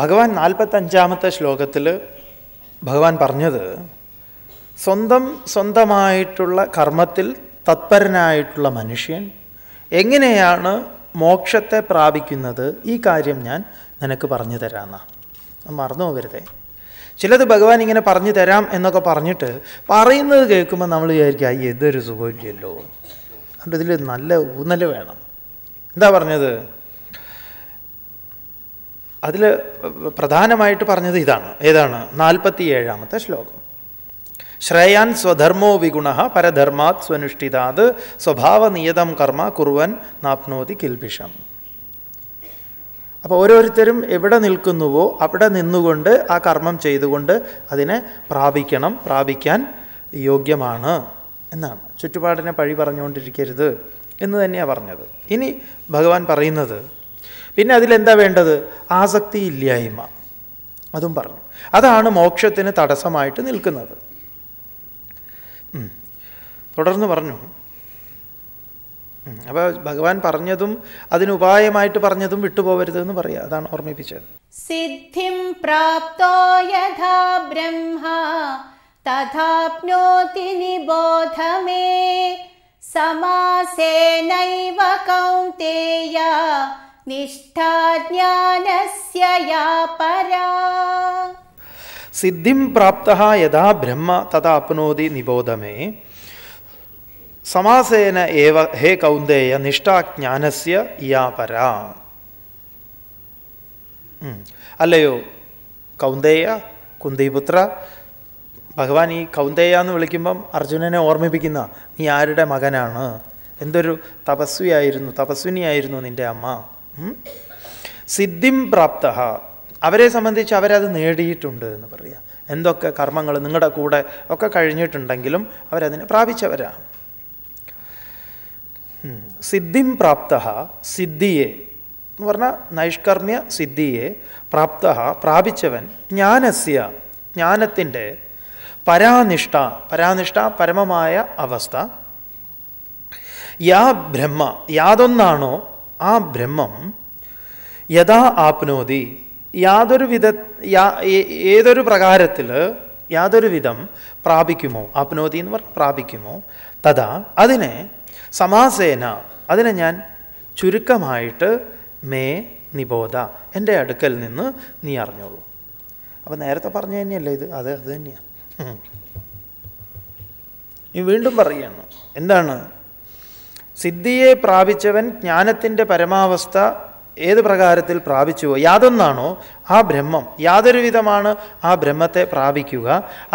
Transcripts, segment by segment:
ഭഗവാൻ നാൽപ്പത്തഞ്ചാമത്തെ ശ്ലോകത്തിൽ ഭഗവാൻ പറഞ്ഞത് സ്വന്തം സ്വന്തമായിട്ടുള്ള കർമ്മത്തിൽ തത്പരനായിട്ടുള്ള മനുഷ്യൻ എങ്ങനെയാണ് മോക്ഷത്തെ പ്രാപിക്കുന്നത് ഈ കാര്യം ഞാൻ നിനക്ക് പറഞ്ഞു തരാമെന്നാണ് മറന്നു പോകരുതേ ചിലത് ഭഗവാൻ ഇങ്ങനെ പറഞ്ഞു തരാം എന്നൊക്കെ പറഞ്ഞിട്ട് പറയുന്നത് കേൾക്കുമ്പോൾ നമ്മൾ വിചാരിക്കുക ഇതൊരു സുഖമില്ലല്ലോ അതുകൊണ്ട് ഇതിൽ നല്ല ഊന്നൽ വേണം എന്താ പറഞ്ഞത് അതിൽ പ്രധാനമായിട്ട് പറഞ്ഞത് ഇതാണ് ഏതാണ് നാൽപ്പത്തി ഏഴാമത്തെ ശ്ലോകം ശ്രേയാൻ സ്വധർമ്മോ വിഗുണ പരധർമാത് സ്വനുഷ്ഠിതാത് സ്വഭാവനിയതം കർമ്മ കുറുവൻ നാപ്നോതി കിൽബിഷം അപ്പോൾ ഓരോരുത്തരും എവിടെ നിൽക്കുന്നുവോ അവിടെ നിന്നുകൊണ്ട് ആ കർമ്മം ചെയ്തുകൊണ്ട് അതിനെ പ്രാപിക്കണം പ്രാപിക്കാൻ യോഗ്യമാണ് എന്നാണ് ചുറ്റുപാടിനെ പഴി പറഞ്ഞുകൊണ്ടിരിക്കരുത് എന്ന് തന്നെയാണ് പറഞ്ഞത് ഇനി ഭഗവാൻ പറയുന്നത് പിന്നെ അതിലെന്താ വേണ്ടത് ആസക്തി ഇല്ലായ്മ അതും പറഞ്ഞു അതാണ് മോക്ഷത്തിന് തടസ്സമായിട്ട് നിൽക്കുന്നത് തുടർന്ന് പറഞ്ഞു അപ്പോൾ ഭഗവാൻ പറഞ്ഞതും അതിനുപായമായിട്ട് പറഞ്ഞതും വിട്ടുപോകരുത് എന്ന് പറയാം അതാണ് ഓർമ്മിപ്പിച്ചത് സിദ്ധിം പ്രാപ്തോ യഥാ ബ്രഹ്മ തഥാപ്നോതി നിബോധമേ സമാസേനൈവ കൗന്തേയ നിഷ്ഠാജ്ഞാനസ്യ യാ പരാ സിദ്ധിം പ്രാപ്ത യഥാ ബ്രഹ്മ തഥാ അപ്നോതി നിബോധമേ സമാസേന ഏവ ഹേ കൗന്ദേയ നിഷ്ഠാജ്ഞാനസ്യ യാ പരാ അല്ലയോ കൗന്ദേയ കുന്തിപുത്ര ഭഗവാൻ ഈ കൗന്ദേയ എന്ന് വിളിക്കുമ്പം അർജുനനെ ഓർമ്മിപ്പിക്കുന്ന നീ ആരുടെ മകനാണ് എന്തൊരു തപസ്വിയായിരുന്നു തപസ്വിനിയായിരുന്നു നിന്റെ അമ്മ സിദ്ധിം പ്രാപ്ത അവരെ സംബന്ധിച്ച് അവരത് നേടിയിട്ടുണ്ട് എന്ന് പറയുക എന്തൊക്കെ കർമ്മങ്ങൾ നിങ്ങളുടെ കൂടെ ഒക്കെ കഴിഞ്ഞിട്ടുണ്ടെങ്കിലും അവരതിനെ പ്രാപിച്ചവരാണ് സിദ്ധിം പ്രാപ്ത സിദ്ധിയെ എന്ന് പറഞ്ഞാൽ നൈഷ്കർമ്മ്യ സിദ്ധിയെ പ്രാപ്ത പ്രാപിച്ചവൻ ജ്ഞാനസ്യ ജ്ഞാനത്തിൻ്റെ പരാനിഷ്ഠ പരാനിഷ്ഠ പരമമായ അവസ്ഥ യാ ബ്രഹ്മ യാതൊന്നാണോ ആ ബ്രഹ്മം യഥാ ആപ്നോതി യാതൊരു വിധ ഏതൊരു പ്രകാരത്തിൽ യാതൊരു വിധം പ്രാപിക്കുമോ ആപ്നോതി എന്ന് പറഞ്ഞാൽ പ്രാപിക്കുമോ തഥാ അതിനെ സമാസേന അതിനെ ഞാൻ ചുരുക്കമായിട്ട് മേ നിബോധ എൻ്റെ അടുക്കൽ നിന്ന് നീ അറിഞ്ഞോളൂ അപ്പം നേരത്തെ പറഞ്ഞു തന്നെയല്ലേ ഇത് അത് അത് തന്നെയാണ് വീണ്ടും പറയുകയാണ് എന്താണ് സിദ്ധിയെ പ്രാപിച്ചവൻ ജ്ഞാനത്തിൻ്റെ പരമാവസ്ഥ ഏത് പ്രകാരത്തിൽ പ്രാപിച്ചുവോ യാതൊന്നാണോ ആ ബ്രഹ്മം യാതൊരു വിധമാണ് ആ ബ്രഹ്മത്തെ പ്രാപിക്കുക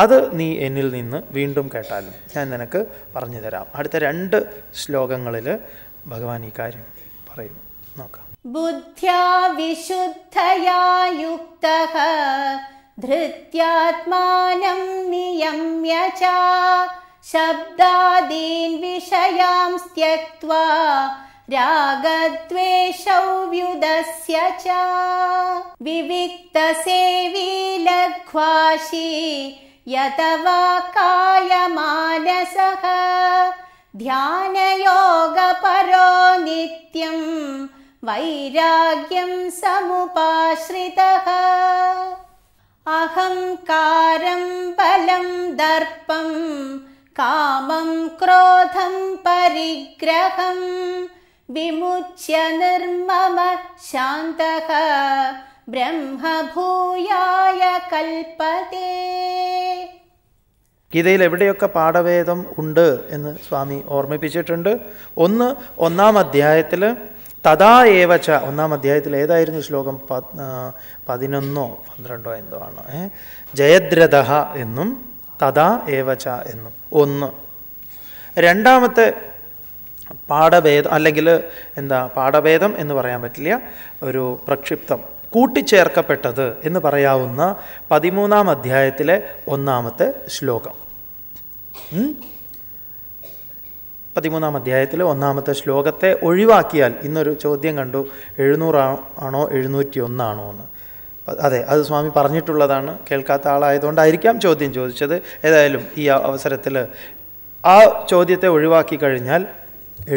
അത് നീ എന്നിൽ നിന്ന് വീണ്ടും കേട്ടാലും ഞാൻ നിനക്ക് പറഞ്ഞു തരാം അടുത്ത രണ്ട് ശ്ലോകങ്ങളിൽ ഭഗവാൻ ഈ കാര്യം പറയുന്നു നോക്കാം ബുദ്ധ്യാ വിശുദ്ധയാ ധൃത്യാത്മാനം നിയമ്യ शब्दादीन् विषयान् त्यक्त्वा रागद्वेषौ व्युदस्य च विवित्तसेवी लघ्वाशी यत वा कायमानसः ध्यानयोगपरो नित्यम् वैराग्यम् समुपाश्रितः अहङ्कारम् बलम् दर्पम् കാമം ക്രോധം പരിഗ്രഹം विमुच्य निर्मम शान्तः ബ്രഹ്മഭൂയായ കൽപ്പതേ ഗീതയിൽ എവിടെയൊക്കെ പാഠഭേദം ഉണ്ട് എന്ന് സ്വാമി ഓർമ്മിപ്പിച്ചിട്ടുണ്ട് ഒന്ന് ഒന്നാം അധ്യായത്തിൽ തഥാ ഏവച്ച ഒന്നാം അധ്യായത്തിൽ ഏതായിരുന്നു ശ്ലോകം പതിനൊന്നോ പന്ത്രണ്ടോ എന്തോ ആണ് ജയദ്രഥ എന്നും തഥാ ഏവച എന്നും ഒന്ന് രണ്ടാമത്തെ പാഠഭേദം അല്ലെങ്കിൽ എന്താ പാഠഭേദം എന്ന് പറയാൻ പറ്റില്ല ഒരു പ്രക്ഷിപ്തം കൂട്ടിച്ചേർക്കപ്പെട്ടത് എന്ന് പറയാവുന്ന പതിമൂന്നാം അധ്യായത്തിലെ ഒന്നാമത്തെ ശ്ലോകം പതിമൂന്നാം അധ്യായത്തിലെ ഒന്നാമത്തെ ശ്ലോകത്തെ ഒഴിവാക്കിയാൽ ഇന്നൊരു ചോദ്യം കണ്ടു എഴുന്നൂറാണോ എഴുന്നൂറ്റി ഒന്നാണോ എന്ന് അതെ അത് സ്വാമി പറഞ്ഞിട്ടുള്ളതാണ് കേൾക്കാത്ത ആളായതുകൊണ്ടായിരിക്കാം ചോദ്യം ചോദിച്ചത് ഏതായാലും ഈ അവസരത്തിൽ ആ ചോദ്യത്തെ ഒഴിവാക്കി കഴിഞ്ഞാൽ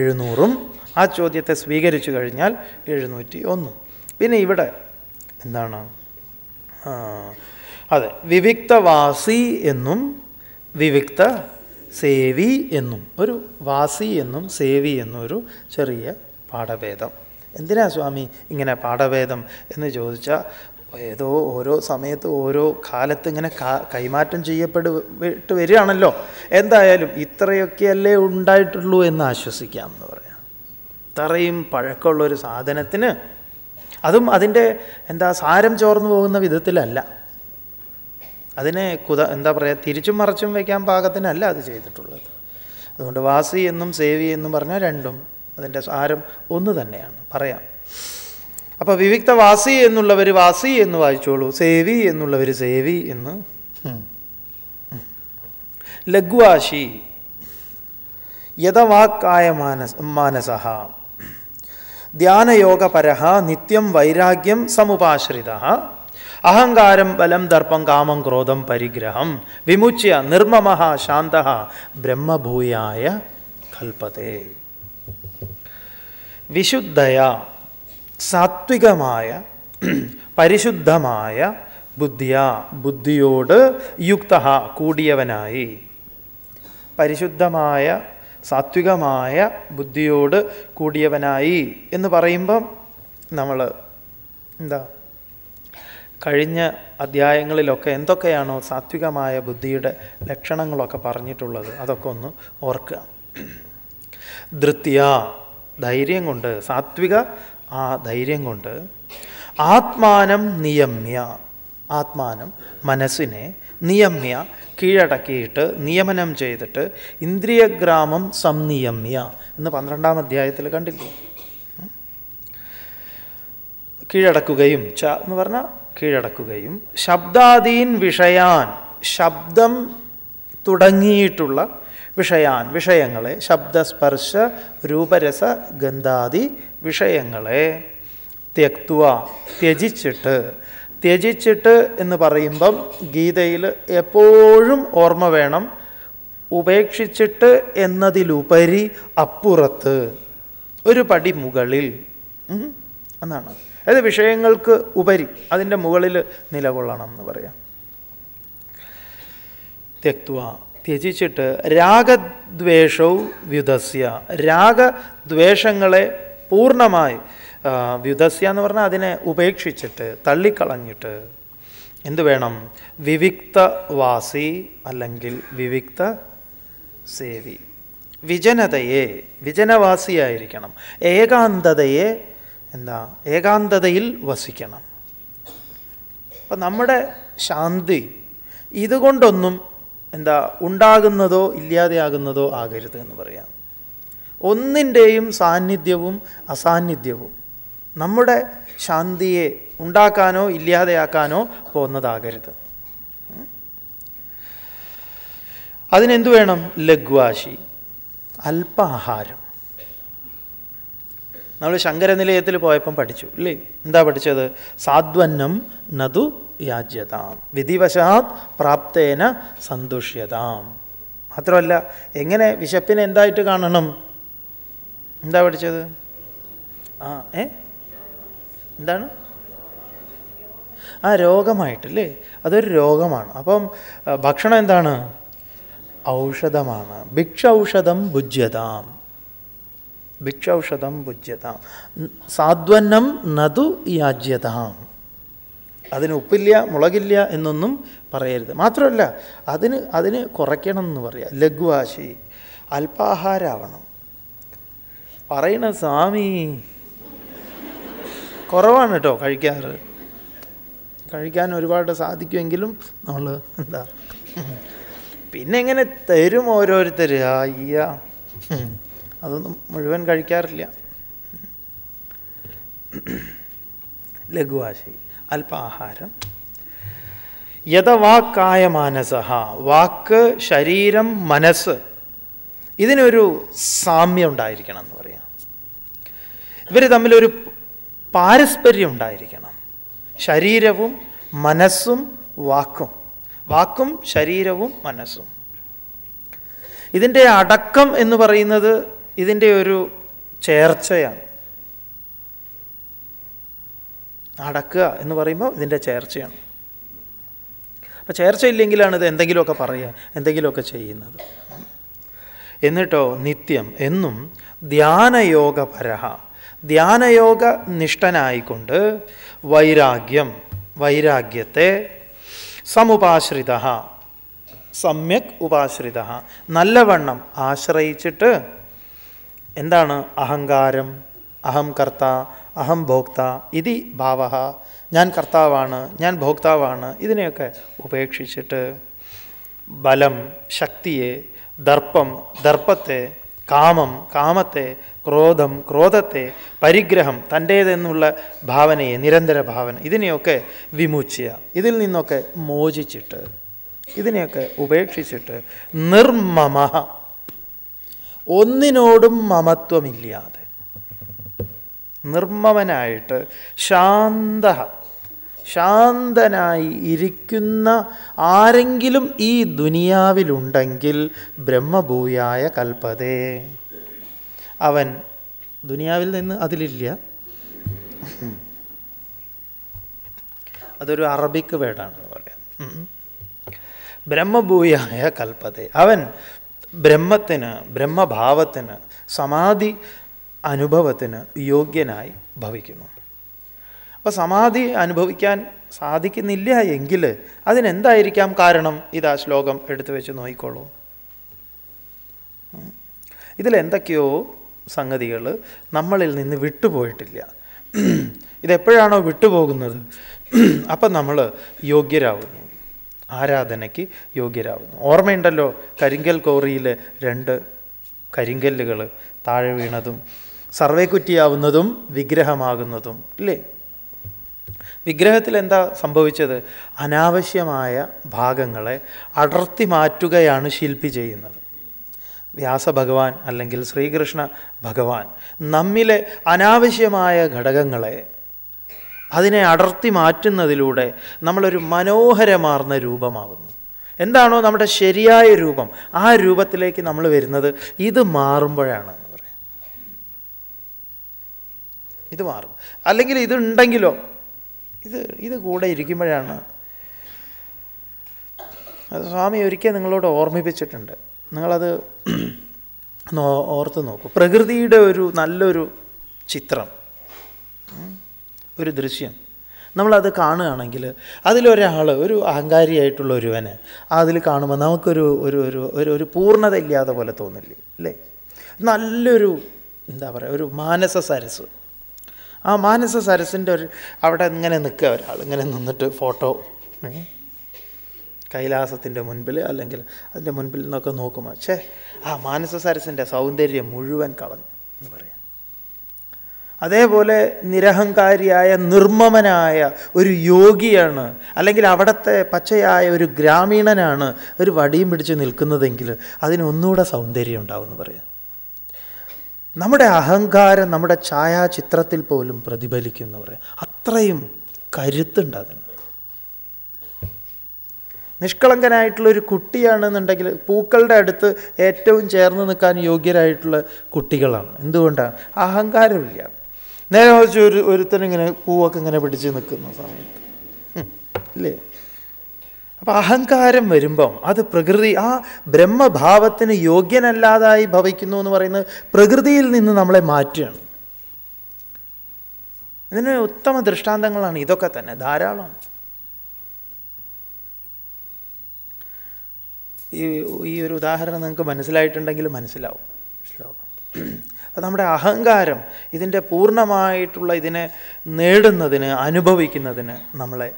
എഴുന്നൂറും ആ ചോദ്യത്തെ സ്വീകരിച്ചു കഴിഞ്ഞാൽ എഴുന്നൂറ്റി ഒന്നും പിന്നെ ഇവിടെ എന്താണ് അതെ വിവിക്തവാസി എന്നും വിവിക്ത സേവി എന്നും ഒരു വാസി എന്നും സേവി എന്നും ഒരു ചെറിയ പാഠഭേദം എന്തിനാ സ്വാമി ഇങ്ങനെ പാഠഭേദം എന്ന് ചോദിച്ചാൽ ഏതോ ഓരോ സമയത്ത് ഓരോ കാലത്ത് ഇങ്ങനെ കൈമാറ്റം ചെയ്യപ്പെടുവിട്ട് വരികയാണല്ലോ എന്തായാലും ഇത്രയൊക്കെയല്ലേ ഉണ്ടായിട്ടുള്ളൂ എന്ന് ആശ്വസിക്കാം എന്ന് പറയാം ഇത്രയും പഴക്കമുള്ളൊരു സാധനത്തിന് അതും അതിൻ്റെ എന്താ സാരം ചോർന്നു പോകുന്ന വിധത്തിലല്ല അതിനെ കുത എന്താ പറയുക തിരിച്ചും മറിച്ചും വയ്ക്കാൻ പാകത്തിനല്ല അത് ചെയ്തിട്ടുള്ളത് അതുകൊണ്ട് വാസി എന്നും സേവി എന്നും പറഞ്ഞാൽ രണ്ടും അതിൻ്റെ സാരം ഒന്ന് തന്നെയാണ് പറയാം അപ്പോൾ വിവിക്തവാസി എന്നുള്ളവർ വാസി എന്ന് വായിച്ചോളൂ സേവി എന്നുള്ളവർ സേവി എന്ന് ലഘുവാശി യഥവാക്കായ മാനസ മാനസഹ ധ്യാനയോഗപരഹ നിത്യം വൈരാഗ്യം സമുപാശ്രിത അഹങ്കാരം ബലം ദർപ്പം കാമം ക്രോധം പരിഗ്രഹം വിമുച്യ നിർമ്മമ ശാന്ത ബ്രഹ്മഭൂയായ കൽപ്പത്തെ വിശുദ്ധയാ സാത്വികമായ പരിശുദ്ധമായ ബുദ്ധിയ ബുദ്ധിയോട് യുക്ത കൂടിയവനായി പരിശുദ്ധമായ സാത്വികമായ ബുദ്ധിയോട് കൂടിയവനായി എന്ന് പറയുമ്പം നമ്മൾ എന്താ കഴിഞ്ഞ അധ്യായങ്ങളിലൊക്കെ എന്തൊക്കെയാണോ സാത്വികമായ ബുദ്ധിയുടെ ലക്ഷണങ്ങളൊക്കെ പറഞ്ഞിട്ടുള്ളത് അതൊക്കെ ഒന്ന് ഓർക്കുക ധൃത്യ ധൈര്യം കൊണ്ട് സാത്വിക ആ ധൈര്യം കൊണ്ട് ആത്മാനം നിയമ്യ ആത്മാനം മനസ്സിനെ നിയമ്യ കീഴടക്കിയിട്ട് നിയമനം ചെയ്തിട്ട് ഇന്ദ്രിയഗ്രാമം സംനിയമ്യ എന്ന് പന്ത്രണ്ടാം അധ്യായത്തിൽ കണ്ടില്ലേ കീഴടക്കുകയും ച എന്ന് പറഞ്ഞാൽ കീഴടക്കുകയും ശബ്ദാദീൻ വിഷയാൻ ശബ്ദം തുടങ്ങിയിട്ടുള്ള വിഷയാൻ വിഷയങ്ങളെ ശബ്ദസ്പർശ രൂപരസ ഗന്ധാദി വിഷയങ്ങളെ തെക്വ ത്യജിച്ചിട്ട് ത്യജിച്ചിട്ട് എന്ന് പറയുമ്പം ഗീതയിൽ എപ്പോഴും ഓർമ്മ വേണം ഉപേക്ഷിച്ചിട്ട് എന്നതിലുപരി അപ്പുറത്ത് ഒരു പടി മുകളിൽ എന്നാണ് അതായത് വിഷയങ്ങൾക്ക് ഉപരി അതിൻ്റെ മുകളിൽ നിലകൊള്ളണം എന്ന് പറയാം തെക്വ ത്യജിച്ചിട്ട് രാഗദ്വേഷവും വ്യുതസ്യ രാഗദ്വേഷങ്ങളെ പൂർണ്ണമായി വ്യുതസ്യ എന്ന് പറഞ്ഞാൽ അതിനെ ഉപേക്ഷിച്ചിട്ട് തള്ളിക്കളഞ്ഞിട്ട് എന്തു വേണം വിവിക്തവാസി അല്ലെങ്കിൽ വിവിക്ത സേവി വിജനതയെ വിജനവാസിയായിരിക്കണം ഏകാന്തതയെ എന്താ ഏകാന്തതയിൽ വസിക്കണം അപ്പം നമ്മുടെ ശാന്തി ഇതുകൊണ്ടൊന്നും എന്താ ഉണ്ടാകുന്നതോ ഇല്ലാതെയാകുന്നതോ ആകരുത് എന്ന് പറയാം ഒന്നിൻ്റെയും സാന്നിധ്യവും അസാന്നിധ്യവും നമ്മുടെ ശാന്തിയെ ഉണ്ടാക്കാനോ ഇല്ലാതെയാക്കാനോ പോകുന്നതാകരുത് അതിനെന്തു വേണം ലഘ്വാശി അല്പാഹാരം നമ്മൾ ശങ്കരനിലയത്തിൽ പോയപ്പം പഠിച്ചു അല്ലേ എന്താ പഠിച്ചത് സാധ്വന്നം നതു യാജ്യതാം വിധിവശാത് പ്രാപ്തേന സന്തുഷ്യതാം മാത്രമല്ല എങ്ങനെ വിശപ്പിനെ എന്തായിട്ട് കാണണം എന്താ പഠിച്ചത് ആ ഏ എന്താണ് ആ രോഗമായിട്ടല്ലേ അതൊരു രോഗമാണ് അപ്പം ഭക്ഷണം എന്താണ് ഔഷധമാണ് ഭിക്ഷൗഷധം ഭുജ്യതാം ഭിക്ഷൗഷധം ഭുജ്യതാം സാധ്വന്നം നതു യാജ്യതാം അതിന് ഉപ്പില്ല മുളകില്ല എന്നൊന്നും പറയരുത് മാത്രമല്ല അതിന് അതിന് കുറയ്ക്കണം എന്ന് പറയുക ലഘുവാശി അല്പാഹാരാവണം പറയണ സ്വാമി കുറവാണ് കേട്ടോ കഴിക്കാറ് കഴിക്കാൻ ഒരുപാട് സാധിക്കുമെങ്കിലും നമ്മൾ എന്താ പിന്നെ എങ്ങനെ തരും ഓരോരുത്തർ അയ്യ അതൊന്നും മുഴുവൻ കഴിക്കാറില്ല ലഘുവാശി അല്പാഹാരം യഥവാക്കായ മാനസഹ വാക്ക് ശരീരം മനസ്സ് ഇതിനൊരു സാമ്യം ഉണ്ടായിരിക്കണം എന്ന് പറയാം ഇവർ തമ്മിലൊരു പാരസ്പര്യം ഉണ്ടായിരിക്കണം ശരീരവും മനസ്സും വാക്കും വാക്കും ശരീരവും മനസ്സും ഇതിൻ്റെ അടക്കം എന്ന് പറയുന്നത് ഇതിൻ്റെ ഒരു ചേർച്ചയാണ് നടക്കുക എന്ന് പറയുമ്പോൾ ഇതിൻ്റെ ചേർച്ചയാണ് അപ്പോൾ ചേർച്ചയില്ലെങ്കിലാണ് ഇത് എന്തെങ്കിലുമൊക്കെ പറയുക എന്തെങ്കിലുമൊക്കെ ചെയ്യുന്നത് എന്നിട്ടോ നിത്യം എന്നും ധ്യാനയോഗ പരഹ ധ്യാനയോഗ നിഷ്ഠനായിക്കൊണ്ട് വൈരാഗ്യം വൈരാഗ്യത്തെ സമുപാശ്രിത സമ്യക് ഉപാശ്രിത നല്ലവണ്ണം ആശ്രയിച്ചിട്ട് എന്താണ് അഹങ്കാരം അഹം കർത്ത അഹം ഭോക്ത ഇതി ഭാവ ഞാൻ കർത്താവാണ് ഞാൻ ഭോക്താവാണ് ഇതിനെയൊക്കെ ഉപേക്ഷിച്ചിട്ട് ബലം ശക്തിയെ ദർപ്പം ദർപ്പത്തെ കാമം കാമത്തെ ക്രോധം ക്രോധത്തെ പരിഗ്രഹം തൻ്റേതെന്നുള്ള ഭാവനയെ നിരന്തര ഭാവന ഇതിനെയൊക്കെ വിമുച്ചിയ ഇതിൽ നിന്നൊക്കെ മോചിച്ചിട്ട് ഇതിനെയൊക്കെ ഉപേക്ഷിച്ചിട്ട് നിർമ്മമ ഒന്നിനോടും മമത്വമില്ലാതെ നിർമ്മമനായിട്ട് ശാന്ത ശാന്തനായി ഇരിക്കുന്ന ആരെങ്കിലും ഈ ദുനിയാവിലുണ്ടെങ്കിൽ ബ്രഹ്മഭൂയായ കൽപ്പതേ അവൻ ദുനിയാവിൽ നിന്ന് അതിലില്ല അതൊരു അറബിക്ക് വേടാണ് പറയാം ബ്രഹ്മഭൂയായ കൽപ്പതേ അവൻ ബ്രഹ്മത്തിന് ബ്രഹ്മഭാവത്തിന് സമാധി അനുഭവത്തിന് യോഗ്യനായി ഭവിക്കുന്നു അപ്പോൾ സമാധി അനുഭവിക്കാൻ സാധിക്കുന്നില്ല എങ്കിൽ അതിനെന്തായിരിക്കാം കാരണം ഇതാ ശ്ലോകം എടുത്തു വെച്ച് നോക്കിക്കോളൂ ഇതിലെന്തൊക്കെയോ സംഗതികൾ നമ്മളിൽ നിന്ന് വിട്ടുപോയിട്ടില്ല ഇതെപ്പോഴാണോ വിട്ടുപോകുന്നത് അപ്പം നമ്മൾ യോഗ്യരാകുന്നു ആരാധനയ്ക്ക് യോഗ്യരാകുന്നു ഓർമ്മയുണ്ടല്ലോ കരിങ്കൽ കോറിയിലെ രണ്ട് കരിങ്കല്ലുകൾ താഴെ വീണതും സർവേക്കുറ്റിയാവുന്നതും വിഗ്രഹമാകുന്നതും ഇല്ലേ വിഗ്രഹത്തിൽ എന്താ സംഭവിച്ചത് അനാവശ്യമായ ഭാഗങ്ങളെ അടർത്തി മാറ്റുകയാണ് ശില്പി ചെയ്യുന്നത് വ്യാസഭഗവാൻ അല്ലെങ്കിൽ ശ്രീകൃഷ്ണ ഭഗവാൻ നമ്മിലെ അനാവശ്യമായ ഘടകങ്ങളെ അതിനെ അടർത്തി മാറ്റുന്നതിലൂടെ നമ്മളൊരു മനോഹരമാർന്ന രൂപമാവുന്നു എന്താണോ നമ്മുടെ ശരിയായ രൂപം ആ രൂപത്തിലേക്ക് നമ്മൾ വരുന്നത് ഇത് മാറുമ്പോഴാണ് ഇത് മാറും അല്ലെങ്കിൽ ഇതുണ്ടെങ്കിലോ ഇത് ഇത് കൂടെ ഇരിക്കുമ്പോഴാണ് അത് സ്വാമി ഒരിക്കൽ നിങ്ങളോട് ഓർമ്മിപ്പിച്ചിട്ടുണ്ട് നിങ്ങളത് ഓർത്ത് നോക്കൂ പ്രകൃതിയുടെ ഒരു നല്ലൊരു ചിത്രം ഒരു ദൃശ്യം നമ്മളത് കാണുകയാണെങ്കിൽ അതിലൊരാൾ ഒരു അഹങ്കാരിയായിട്ടുള്ള ഒരുവനെ അതിൽ കാണുമ്പോൾ നമുക്കൊരു ഒരു ഒരു ഒരു ഒരു പൂർണ്ണത ഇല്ലാതെ പോലെ തോന്നില്ലേ അല്ലേ നല്ലൊരു എന്താ പറയുക ഒരു മാനസ സരസ് ആ മാനസ സരസിൻ്റെ ഒരു അവിടെ ഇങ്ങനെ നിൽക്കുക ഒരാൾ ഇങ്ങനെ നിന്നിട്ട് ഫോട്ടോ കൈലാസത്തിൻ്റെ മുൻപിൽ അല്ലെങ്കിൽ അതിൻ്റെ മുൻപിൽ നിന്നൊക്കെ നോക്കുമ്പോൾ ഛേ ആ മാനസ സരസിൻ്റെ സൗന്ദര്യം മുഴുവൻ കളഞ്ഞു എന്ന് പറയാം അതേപോലെ നിരഹങ്കാരിയായ നിർമ്മമനായ ഒരു യോഗിയാണ് അല്ലെങ്കിൽ അവിടുത്തെ പച്ചയായ ഒരു ഗ്രാമീണനാണ് ഒരു വടിയും പിടിച്ച് നിൽക്കുന്നതെങ്കിൽ അതിനൊന്നുകൂടെ സൗന്ദര്യം ഉണ്ടാവും എന്ന് പറയാം നമ്മുടെ അഹങ്കാരം നമ്മുടെ ഛായാചിത്രത്തിൽ പോലും പ്രതിഫലിക്കുന്നവർ അത്രയും കരുത്തുണ്ട് അതിന് നിഷ്കളങ്കനായിട്ടുള്ള ഒരു കുട്ടിയാണെന്നുണ്ടെങ്കിൽ പൂക്കളുടെ അടുത്ത് ഏറ്റവും ചേർന്ന് നിൽക്കാൻ യോഗ്യരായിട്ടുള്ള കുട്ടികളാണ് എന്തുകൊണ്ടാണ് അഹങ്കാരമില്ല നേരെ കുറച്ച് ഒരു ഒരുത്തനിങ്ങനെ പൂവൊക്കെ ഇങ്ങനെ പിടിച്ച് നിൽക്കുന്ന സമയത്ത് ഇല്ലേ അപ്പം അഹങ്കാരം വരുമ്പം അത് പ്രകൃതി ആ ബ്രഹ്മഭാവത്തിന് യോഗ്യനല്ലാതായി ഭവിക്കുന്നു എന്ന് പറയുന്നത് പ്രകൃതിയിൽ നിന്ന് നമ്മളെ മാറ്റുകയാണ് ഇതിന് ഉത്തമ ദൃഷ്ടാന്തങ്ങളാണ് ഇതൊക്കെ തന്നെ ധാരാളം ഈ ഈ ഒരു ഉദാഹരണം നിങ്ങൾക്ക് മനസ്സിലായിട്ടുണ്ടെങ്കിൽ മനസ്സിലാവും ശ്ലോകം അത് നമ്മുടെ അഹങ്കാരം ഇതിൻ്റെ പൂർണ്ണമായിട്ടുള്ള ഇതിനെ നേടുന്നതിന് അനുഭവിക്കുന്നതിന് നമ്മളെ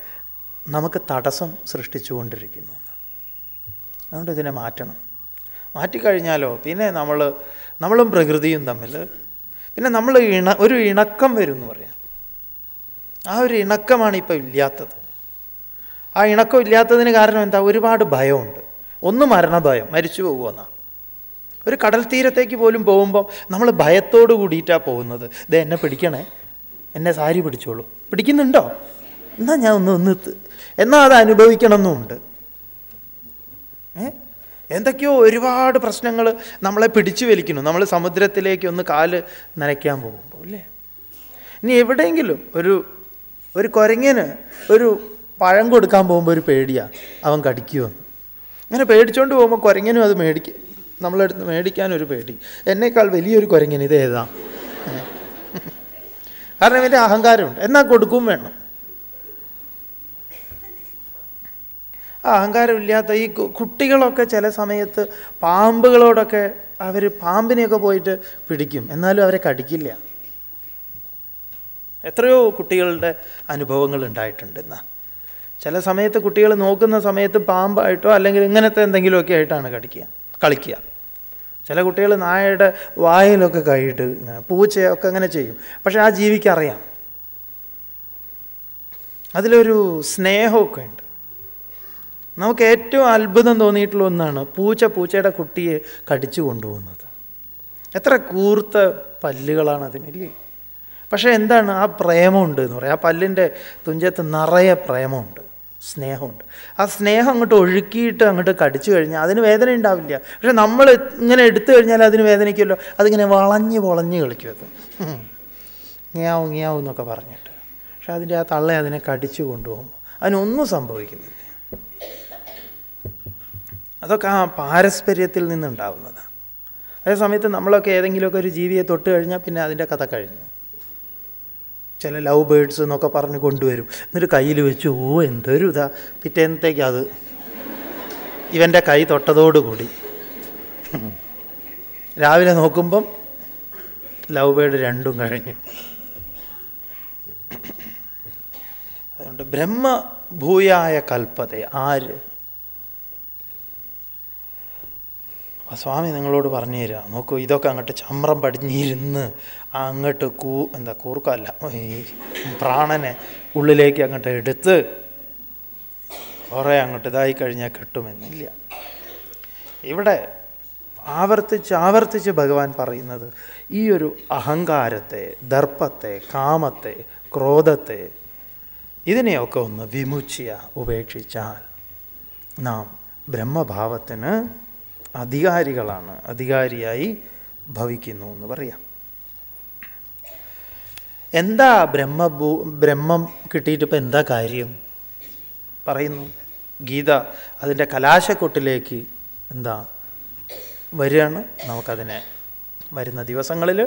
നമുക്ക് തടസ്സം കൊണ്ടിരിക്കുന്നു അതുകൊണ്ട് ഇതിനെ മാറ്റണം മാറ്റിക്കഴിഞ്ഞാലോ പിന്നെ നമ്മൾ നമ്മളും പ്രകൃതിയും തമ്മിൽ പിന്നെ നമ്മൾ ഇണ ഒരു ഇണക്കം വരും എന്ന് പറയാം ആ ഒരു ഇണക്കമാണ് ഇപ്പോൾ ഇല്ലാത്തത് ആ ഇണക്കം ഇല്ലാത്തതിന് കാരണം എന്താ ഒരുപാട് ഭയമുണ്ട് ഒന്ന് മരണഭയം മരിച്ചു പോകുമെന്നാണ് ഒരു കടൽ തീരത്തേക്ക് പോലും പോകുമ്പോൾ നമ്മൾ ഭയത്തോട് കൂടിയിട്ടാണ് പോകുന്നത് ഇത് എന്നെ പിടിക്കണേ എന്നെ സാരി പിടിച്ചോളൂ പിടിക്കുന്നുണ്ടോ എന്നാൽ ഞാൻ ഒന്ന് ഒന്ന് എന്നാൽ അത് അനുഭവിക്കണമെന്നുണ്ട് എന്തൊക്കെയോ ഒരുപാട് പ്രശ്നങ്ങൾ നമ്മളെ പിടിച്ചു വലിക്കുന്നു നമ്മൾ സമുദ്രത്തിലേക്ക് ഒന്ന് കാല് നനയ്ക്കാൻ പോകുമ്പോൾ അല്ലേ ഇനി എവിടെയെങ്കിലും ഒരു ഒരു കുരങ്ങിന് ഒരു പഴം കൊടുക്കാൻ പോകുമ്പോൾ ഒരു പേടിയാണ് അവൻ കടിക്കുമെന്ന് അങ്ങനെ പേടിച്ചുകൊണ്ട് പോകുമ്പോൾ കുരങ്ങനും അത് മേടിക്ക നമ്മളെടുത്ത് മേടിക്കാനൊരു പേടി എന്നേക്കാൾ വലിയൊരു കുരങ്ങന് ഇത് ഏതാ കാരണം ഇതിൻ്റെ അഹങ്കാരമുണ്ട് എന്നാൽ കൊടുക്കും വേണം അഹങ്കാരമില്ലാത്ത ഈ കുട്ടികളൊക്കെ ചില സമയത്ത് പാമ്പുകളോടൊക്കെ അവർ പാമ്പിനെയൊക്കെ പോയിട്ട് പിടിക്കും എന്നാലും അവരെ കടിക്കില്ല എത്രയോ കുട്ടികളുടെ അനുഭവങ്ങൾ ഉണ്ടായിട്ടുണ്ട് എന്നാൽ ചില സമയത്ത് കുട്ടികൾ നോക്കുന്ന സമയത്ത് പാമ്പായിട്ടോ അല്ലെങ്കിൽ ഇങ്ങനത്തെ എന്തെങ്കിലുമൊക്കെ ആയിട്ടാണ് കടിക്കുക കളിക്കുക ചില കുട്ടികൾ നായയുടെ വായിലൊക്കെ കഴിയിട്ട് ഇങ്ങനെ പൂച്ചയൊക്കെ അങ്ങനെ ചെയ്യും പക്ഷെ ആ ജീവിക്കറിയാം അതിലൊരു സ്നേഹമൊക്കെ ഉണ്ട് നമുക്ക് ഏറ്റവും അത്ഭുതം തോന്നിയിട്ടുള്ള ഒന്നാണ് പൂച്ച പൂച്ചയുടെ കുട്ടിയെ കടിച്ചു കൊണ്ടുപോകുന്നത് എത്ര കൂർത്ത പല്ലുകളാണ് അതിനില്ലേ പക്ഷേ എന്താണ് ആ പ്രേമമുണ്ട് എന്ന് പറയാം ആ പല്ലിൻ്റെ തുഞ്ചത്ത് നിറയെ പ്രേമമുണ്ട് സ്നേഹമുണ്ട് ആ സ്നേഹം അങ്ങോട്ട് ഒഴുക്കിയിട്ട് അങ്ങോട്ട് കടിച്ചു കഴിഞ്ഞാൽ അതിന് വേദന ഉണ്ടാവില്ല പക്ഷെ നമ്മൾ ഇങ്ങനെ എടുത്തു കഴിഞ്ഞാൽ അതിന് വേദനയ്ക്കുമല്ലോ അതിങ്ങനെ വളഞ്ഞ് വളഞ്ഞ് കളിക്കും അത് ങ്ങിയാവും ങ്ങിയാവും എന്നൊക്കെ പറഞ്ഞിട്ട് പക്ഷെ അതിൻ്റെ ആ തള്ളെ അതിനെ കടിച്ചു കൊണ്ടുപോകും അതിനൊന്നും സംഭവിക്കുന്നില്ല അതൊക്കെ ആ പാരസ്പര്യത്തിൽ നിന്നുണ്ടാവുന്നത് അതേ സമയത്ത് നമ്മളൊക്കെ ഏതെങ്കിലുമൊക്കെ ഒരു ജീവിയെ തൊട്ട് കഴിഞ്ഞാൽ പിന്നെ അതിൻ്റെ കഥ കഴിഞ്ഞു ചില ലവ് ബേഡ്സ് എന്നൊക്കെ പറഞ്ഞ് കൊണ്ടുവരും എന്നിട്ട് കയ്യിൽ വെച്ച് ഓ എന്തൊരു ഇതാ പിറ്റേന്നത്തേക്ക് അത് ഇവൻ്റെ കൈ തൊട്ടതോടുകൂടി രാവിലെ നോക്കുമ്പം ലവ് ബേഡ് രണ്ടും കഴിഞ്ഞു അതുകൊണ്ട് ബ്രഹ്മഭൂയായ കൽപ്പത ആര് അപ്പോൾ സ്വാമി നിങ്ങളോട് പറഞ്ഞു തരിക നോക്കൂ ഇതൊക്കെ അങ്ങോട്ട് ചമ്രം പടിഞ്ഞിരുന്ന് ആ അങ്ങോട്ട് കൂ എന്താ കൂർക്കല്ല പ്രാണനെ ഉള്ളിലേക്ക് അങ്ങോട്ട് എടുത്ത് കുറേ അങ്ങോട്ട് ഇതായി കഴിഞ്ഞാൽ കിട്ടുമെന്നില്ല ഇവിടെ ആവർത്തിച്ച് ആവർത്തിച്ച് ഭഗവാൻ പറയുന്നത് ഈ ഒരു അഹങ്കാരത്തെ ദർപ്പത്തെ കാമത്തെ ക്രോധത്തെ ഇതിനെയൊക്കെ ഒന്ന് വിമുച്ചിയ ഉപേക്ഷിച്ചാൽ നാം ബ്രഹ്മഭാവത്തിന് അധികാരികളാണ് അധികാരിയായി ഭവിക്കുന്നു എന്ന് പറയാം എന്താ ബ്രഹ്മഭൂ ബ്രഹ്മം കിട്ടിയിട്ടിപ്പോൾ എന്താ കാര്യം പറയുന്നു ഗീത അതിൻ്റെ കലാശക്കൊട്ടിലേക്ക് എന്താ വരികയാണ് നമുക്കതിനെ വരുന്ന ദിവസങ്ങളിൽ